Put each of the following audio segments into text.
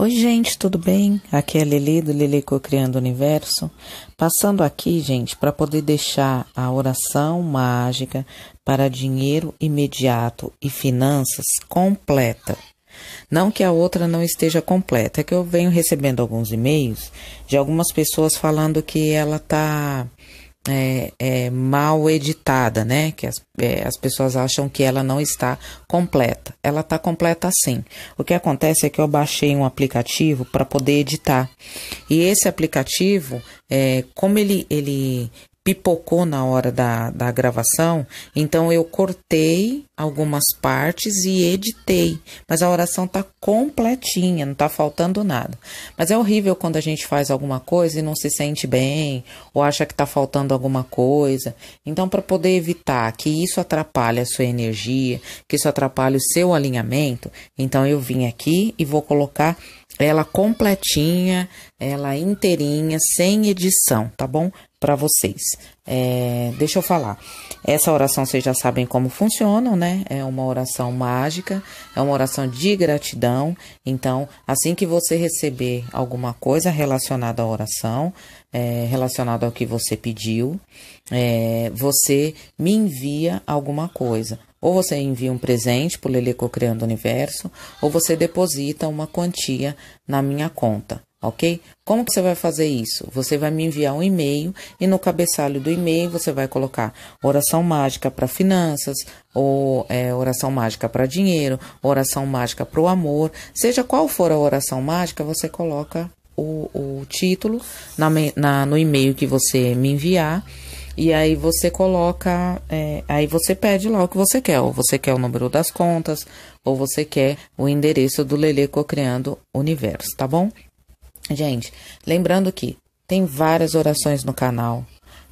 Oi, gente, tudo bem? Aqui é a Lili do Lili Criando o Universo. Passando aqui, gente, para poder deixar a oração mágica para dinheiro imediato e finanças completa. Não que a outra não esteja completa, é que eu venho recebendo alguns e-mails de algumas pessoas falando que ela tá é, é, mal editada, né? Que as, é, as pessoas acham que ela não está completa. Ela está completa sim. O que acontece é que eu baixei um aplicativo para poder editar. E esse aplicativo, é, como ele, ele, pipocou na hora da, da gravação, então eu cortei algumas partes e editei. Mas a oração tá completinha, não tá faltando nada. Mas é horrível quando a gente faz alguma coisa e não se sente bem, ou acha que tá faltando alguma coisa. Então, para poder evitar que isso atrapalhe a sua energia, que isso atrapalhe o seu alinhamento, então eu vim aqui e vou colocar ela completinha, ela inteirinha, sem edição, tá bom? para vocês. É, deixa eu falar. Essa oração vocês já sabem como funciona, né? É uma oração mágica, é uma oração de gratidão. Então, assim que você receber alguma coisa relacionada à oração, é, relacionada ao que você pediu, é, você me envia alguma coisa. Ou você envia um presente para o Leleco Criando o Universo, ou você deposita uma quantia na minha conta ok? Como que você vai fazer isso? Você vai me enviar um e-mail e no cabeçalho do e-mail você vai colocar oração mágica para finanças, ou é, oração mágica para dinheiro, oração mágica para o amor, seja qual for a oração mágica, você coloca o, o título na, na, no e-mail que você me enviar. E aí você coloca, é, aí você pede lá o que você quer. Ou você quer o número das contas, ou você quer o endereço do Lele Cocriando Universo, tá bom? Gente, lembrando que tem várias orações no canal.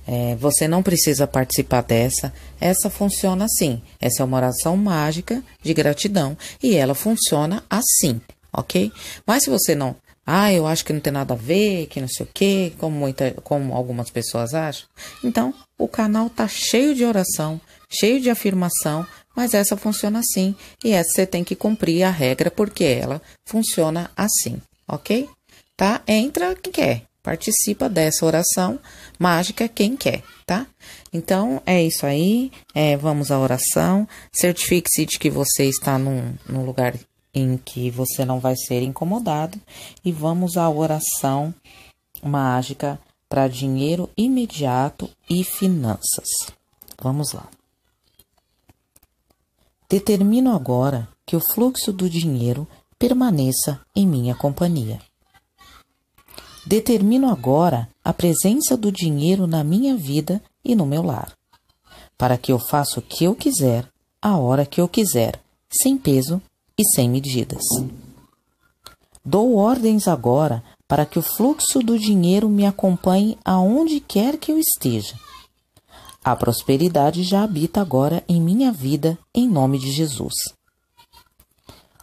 É, você não precisa participar dessa. Essa funciona assim. Essa é uma oração mágica de gratidão e ela funciona assim, ok? Mas se você não, ah, eu acho que não tem nada a ver, que não sei o quê, como, muita, como algumas pessoas acham, então o canal tá cheio de oração, cheio de afirmação, mas essa funciona assim e essa você tem que cumprir a regra porque ela funciona assim, ok? tá? Entra quem quer, participa dessa oração mágica quem quer, tá? Então é isso aí, é, vamos à oração. Certifique-se de que você está num, num lugar em que você não vai ser incomodado e vamos à oração mágica para dinheiro imediato e finanças. Vamos lá. Determino agora que o fluxo do dinheiro permaneça em minha companhia. Determino agora a presença do dinheiro na minha vida e no meu lar, para que eu faça o que eu quiser, a hora que eu quiser, sem peso e sem medidas. Dou ordens agora para que o fluxo do dinheiro me acompanhe aonde quer que eu esteja. A prosperidade já habita agora em minha vida, em nome de Jesus.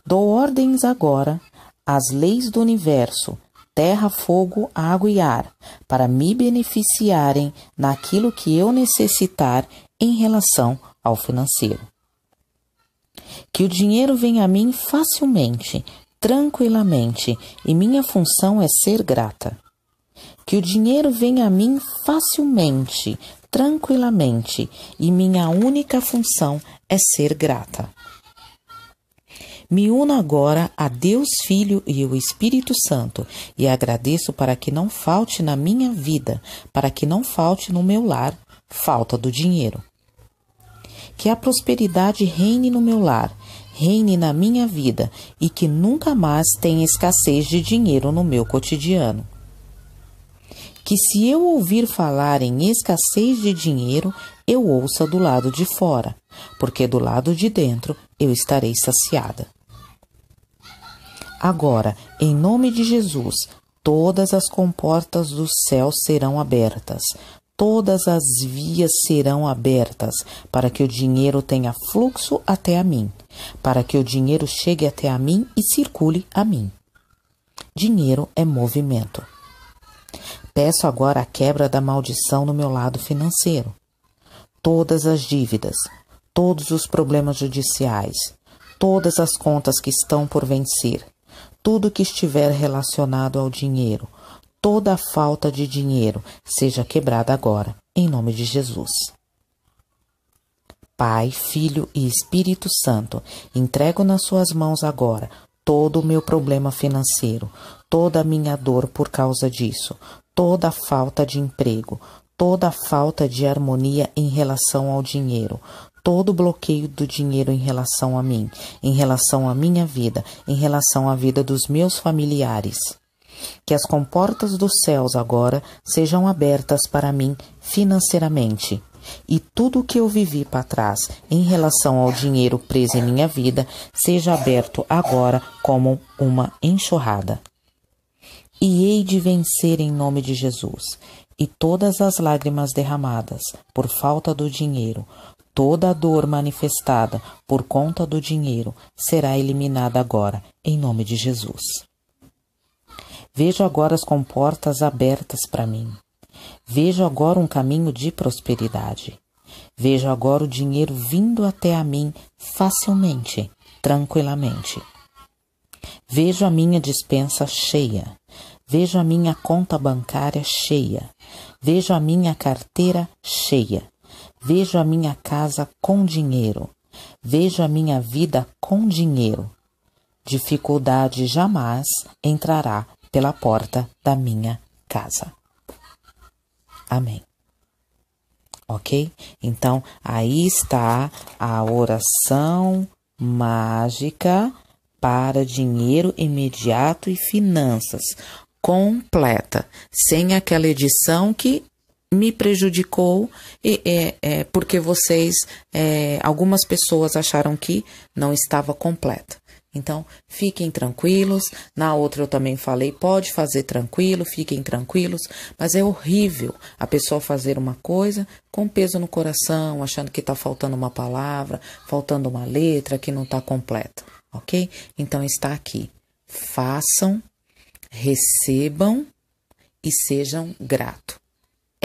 Dou ordens agora às leis do universo terra, fogo, água e ar, para me beneficiarem naquilo que eu necessitar em relação ao financeiro. Que o dinheiro venha a mim facilmente, tranquilamente, e minha função é ser grata. Que o dinheiro venha a mim facilmente, tranquilamente, e minha única função é ser grata. Me uno agora a Deus Filho e o Espírito Santo e agradeço para que não falte na minha vida, para que não falte no meu lar falta do dinheiro. Que a prosperidade reine no meu lar, reine na minha vida e que nunca mais tenha escassez de dinheiro no meu cotidiano que se eu ouvir falar em escassez de dinheiro, eu ouça do lado de fora porque do lado de dentro eu estarei saciada. Agora, em nome de Jesus, todas as comportas do céu serão abertas, todas as vias serão abertas para que o dinheiro tenha fluxo até a mim, para que o dinheiro chegue até a mim e circule a mim. Dinheiro é movimento. Peço agora a quebra da maldição no meu lado financeiro. Todas as dívidas, todos os problemas judiciais, todas as contas que estão por vencer, tudo que estiver relacionado ao dinheiro, toda a falta de dinheiro seja quebrada agora, em nome de Jesus. Pai, Filho e Espírito Santo, entrego nas suas mãos agora todo o meu problema financeiro, toda a minha dor por causa disso, toda a falta de emprego, toda a falta de harmonia em relação ao dinheiro, todo o bloqueio do dinheiro em relação a mim, em relação à minha vida, em relação à vida dos meus familiares. Que as comportas dos céus agora sejam abertas para mim financeiramente. E tudo o que eu vivi para trás em relação ao dinheiro preso em minha vida seja aberto agora como uma enxurrada. E hei de vencer em nome de Jesus e todas as lágrimas derramadas por falta do dinheiro, Toda a dor manifestada por conta do dinheiro será eliminada agora, em nome de Jesus. Vejo agora as comportas abertas para mim. Vejo agora um caminho de prosperidade. Vejo agora o dinheiro vindo até a mim facilmente, tranquilamente. Vejo a minha dispensa cheia. Vejo a minha conta bancária cheia. Vejo a minha carteira cheia. Vejo a minha casa com dinheiro. Vejo a minha vida com dinheiro. Dificuldade jamais entrará pela porta da minha casa. Amém. Ok? Então, aí está a oração mágica para dinheiro imediato e finanças completa, sem aquela edição que me prejudicou e, é, é, porque vocês, é, algumas pessoas acharam que não estava completa. Então, fiquem tranquilos. Na outra eu também falei, pode fazer tranquilo, fiquem tranquilos, mas é horrível a pessoa fazer uma coisa com peso no coração, achando que está faltando uma palavra, faltando uma letra, que não está completa, ok? Então está aqui. Façam, recebam e sejam gratos.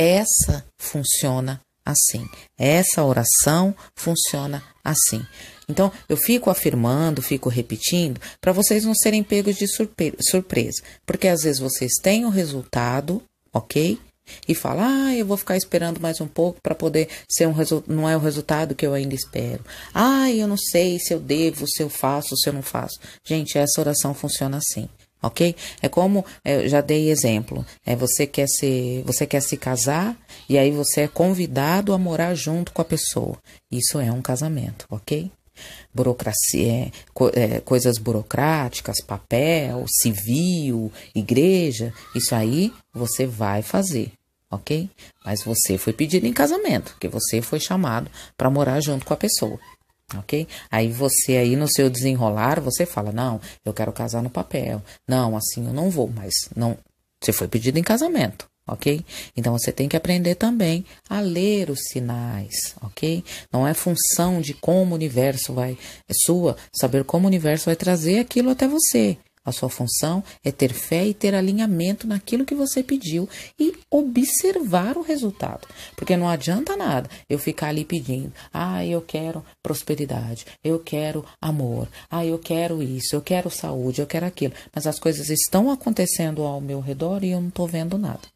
Essa funciona assim. Essa oração funciona assim. Então, eu fico afirmando, fico repetindo, para vocês não serem pegos de surpre surpresa. Porque às vezes vocês têm o resultado, ok? E falam, ah, eu vou ficar esperando mais um pouco para poder ser um resultado. Não é o resultado que eu ainda espero. Ah, eu não sei se eu devo, se eu faço, se eu não faço. Gente, essa oração funciona assim ok? É como é, eu já dei exemplo. É você quer se você quer se casar e aí você é convidado a morar junto com a pessoa. Isso é um casamento, ok? Burocracia, é, co, é, coisas burocráticas, papel, civil, igreja, isso aí você vai fazer, ok? Mas você foi pedido em casamento, porque você foi chamado para morar junto com a pessoa ok? Aí você aí no seu desenrolar, você fala, não, eu quero casar no papel, não, assim eu não vou, mas não, você foi pedido em casamento, ok? Então você tem que aprender também a ler os sinais, ok? Não é função de como o universo vai, é sua, saber como o universo vai trazer aquilo até você. A sua função é ter fé e ter alinhamento naquilo que você pediu e observar o resultado. Porque não adianta nada eu ficar ali pedindo: ah, eu quero prosperidade, eu quero amor, ah, eu quero isso, eu quero saúde, eu quero aquilo. Mas as coisas estão acontecendo ao meu redor e eu não estou vendo nada.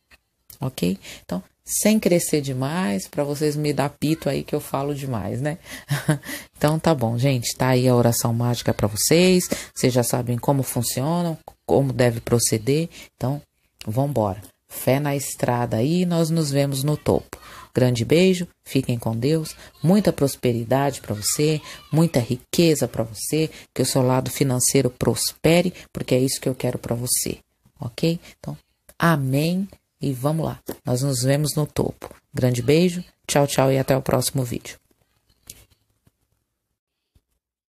Ok? Então, sem crescer demais, para vocês me dar pito aí que eu falo demais, né? então tá bom, gente, tá aí a oração mágica para vocês. Vocês já sabem como funciona, como deve proceder. Então, vamos embora. Fé na estrada aí, nós nos vemos no topo. Grande beijo, fiquem com Deus, muita prosperidade para você, muita riqueza para você, que o seu lado financeiro prospere, porque é isso que eu quero para você, ok? Então, amém. E vamos lá, nós nos vemos no topo. Grande beijo, tchau, tchau e até o próximo vídeo.